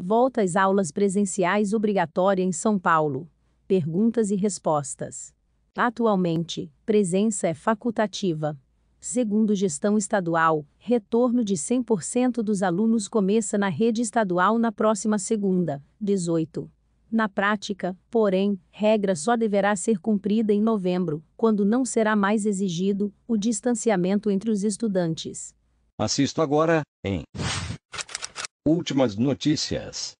Volta às aulas presenciais obrigatória em São Paulo. Perguntas e respostas. Atualmente, presença é facultativa. Segundo gestão estadual, retorno de 100% dos alunos começa na rede estadual na próxima segunda, 18. Na prática, porém, regra só deverá ser cumprida em novembro, quando não será mais exigido o distanciamento entre os estudantes. Assisto agora em Últimas notícias.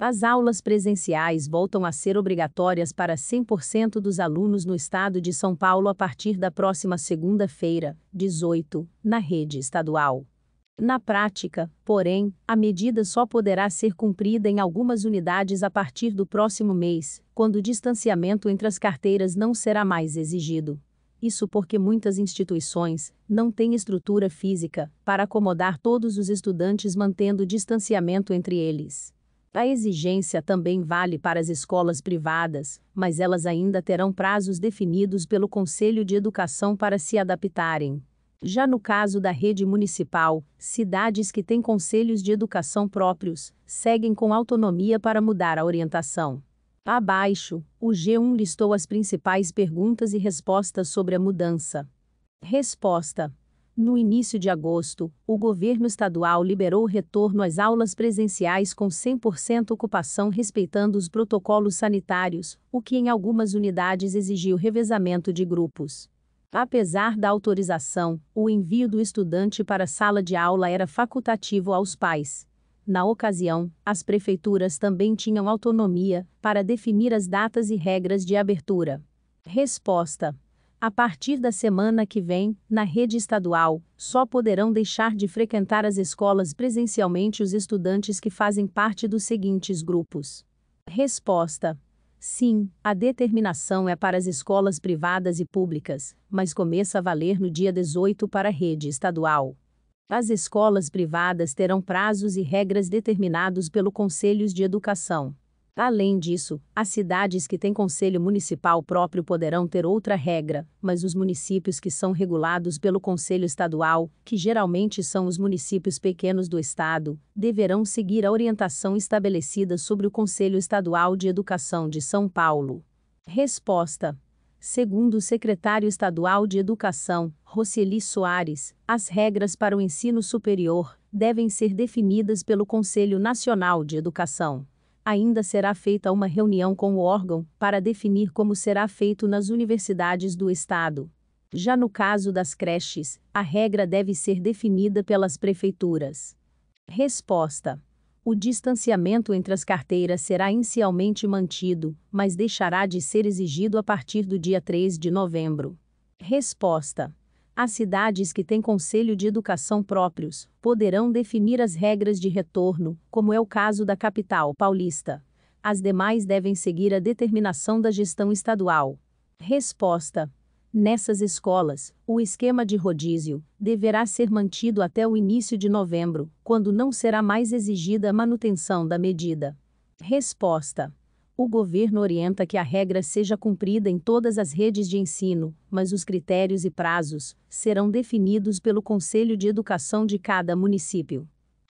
As aulas presenciais voltam a ser obrigatórias para 100% dos alunos no estado de São Paulo a partir da próxima segunda-feira, 18, na rede estadual. Na prática, porém, a medida só poderá ser cumprida em algumas unidades a partir do próximo mês, quando o distanciamento entre as carteiras não será mais exigido. Isso porque muitas instituições não têm estrutura física para acomodar todos os estudantes mantendo distanciamento entre eles. A exigência também vale para as escolas privadas, mas elas ainda terão prazos definidos pelo Conselho de Educação para se adaptarem. Já no caso da rede municipal, cidades que têm conselhos de educação próprios seguem com autonomia para mudar a orientação. Abaixo, o G1 listou as principais perguntas e respostas sobre a mudança. Resposta: No início de agosto, o governo estadual liberou o retorno às aulas presenciais com 100% ocupação, respeitando os protocolos sanitários, o que em algumas unidades exigiu revezamento de grupos. Apesar da autorização, o envio do estudante para a sala de aula era facultativo aos pais. Na ocasião, as prefeituras também tinham autonomia para definir as datas e regras de abertura. Resposta: A partir da semana que vem, na rede estadual, só poderão deixar de frequentar as escolas presencialmente os estudantes que fazem parte dos seguintes grupos. Resposta: Sim, a determinação é para as escolas privadas e públicas, mas começa a valer no dia 18 para a rede estadual as escolas privadas terão prazos e regras determinados pelo Conselhos de Educação. Além disso, as cidades que têm conselho municipal próprio poderão ter outra regra, mas os municípios que são regulados pelo conselho estadual, que geralmente são os municípios pequenos do estado, deverão seguir a orientação estabelecida sobre o Conselho Estadual de Educação de São Paulo. Resposta: Segundo o secretário estadual de Educação, Roseli Soares, as regras para o ensino superior devem ser definidas pelo Conselho Nacional de Educação. Ainda será feita uma reunião com o órgão para definir como será feito nas universidades do Estado. Já no caso das creches, a regra deve ser definida pelas prefeituras. Resposta. O distanciamento entre as carteiras será inicialmente mantido, mas deixará de ser exigido a partir do dia 3 de novembro. Resposta: As cidades que têm conselho de educação próprios poderão definir as regras de retorno, como é o caso da capital paulista. As demais devem seguir a determinação da gestão estadual. Resposta: Nessas escolas, o esquema de rodízio deverá ser mantido até o início de novembro, quando não será mais exigida a manutenção da medida. Resposta: O governo orienta que a regra seja cumprida em todas as redes de ensino, mas os critérios e prazos serão definidos pelo Conselho de Educação de cada município.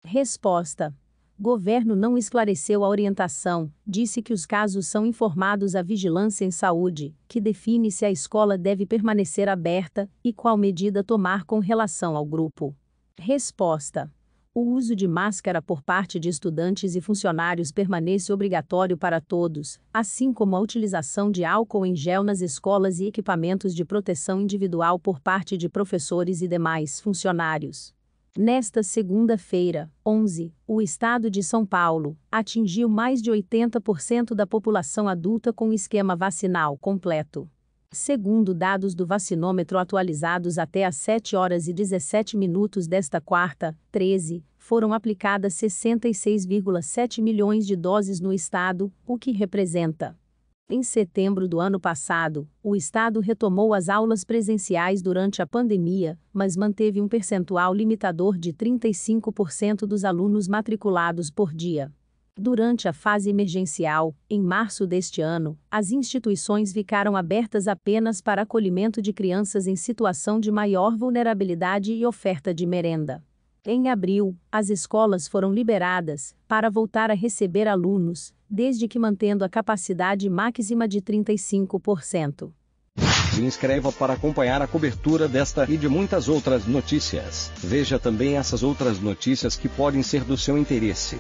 Resposta: Governo não esclareceu a orientação, disse que os casos são informados à Vigilância em Saúde, que define se a escola deve permanecer aberta e qual medida tomar com relação ao grupo. Resposta: O uso de máscara por parte de estudantes e funcionários permanece obrigatório para todos, assim como a utilização de álcool em gel nas escolas e equipamentos de proteção individual por parte de professores e demais funcionários. Nesta segunda-feira, 11, o estado de São Paulo atingiu mais de 80% da população adulta com esquema vacinal completo. Segundo dados do vacinômetro atualizados até às 7 horas e 17 minutos desta quarta, 13, foram aplicadas 66,7 milhões de doses no estado, o que representa em setembro do ano passado, o Estado retomou as aulas presenciais durante a pandemia, mas manteve um percentual limitador de 35% dos alunos matriculados por dia. Durante a fase emergencial, em março deste ano, as instituições ficaram abertas apenas para acolhimento de crianças em situação de maior vulnerabilidade e oferta de merenda. Em abril, as escolas foram liberadas para voltar a receber alunos, desde que mantendo a capacidade máxima de 35%. Se inscreva para acompanhar a cobertura desta e de muitas outras notícias. Veja também essas outras notícias que podem ser do seu interesse.